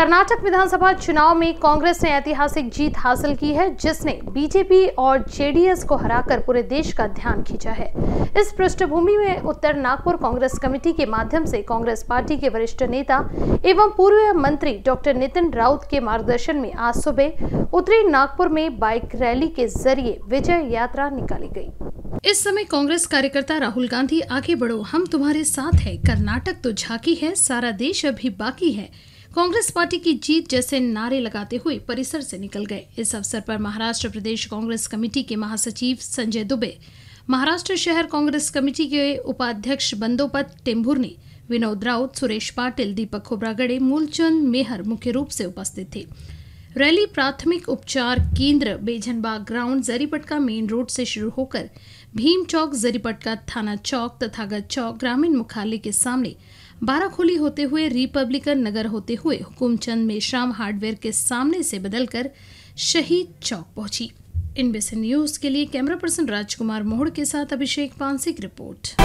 कर्नाटक विधानसभा चुनाव में कांग्रेस ने ऐतिहासिक जीत हासिल की है जिसने बीजेपी और जेडीएस को हराकर पूरे देश का ध्यान खींचा है इस पृष्ठभूमि में उत्तर नागपुर कांग्रेस कमेटी के माध्यम से कांग्रेस पार्टी के वरिष्ठ नेता एवं पूर्व मंत्री डॉक्टर नितिन राउत के मार्गदर्शन में आज सुबह उत्तरी नागपुर में बाइक रैली के जरिए विजय यात्रा निकाली गयी इस समय कांग्रेस कार्यकर्ता राहुल गांधी आगे बढ़ो हम तुम्हारे साथ है कर्नाटक तो झाकी है सारा देश अभी बाकी है कांग्रेस पार्टी की जीत जैसे नारे लगाते हुए परिसर से निकल गए इस अवसर पर महाराष्ट्र प्रदेश कांग्रेस कमेटी के महासचिव संजय दुबे महाराष्ट्र शहर कांग्रेस कमेटी के उपाध्यक्ष बंदोपत टेम्भुरनी विनोद राउत सुरेश पाटिल दीपक खोब्रागड़े मूलचंद मेहर मुख्य रूप से उपस्थित थे रैली प्राथमिक उपचार केंद्र Bezonbagh ground Jaripatka main road से शुरू होकर भीम चौक जरीपटका थाना चौक तथागत चौक ग्रामीण मुख्यालय के सामने बाराखोली होते हुए रिपब्लिकन नगर होते हुए हुकुमचंद श्राम हार्डवेयर के सामने से बदलकर शहीद चौक पहुंची इनबेसन न्यूज के लिए कैमरा पर्सन राजकुमार मोहड़ के साथ अभिषेक पानसिक रिपोर्ट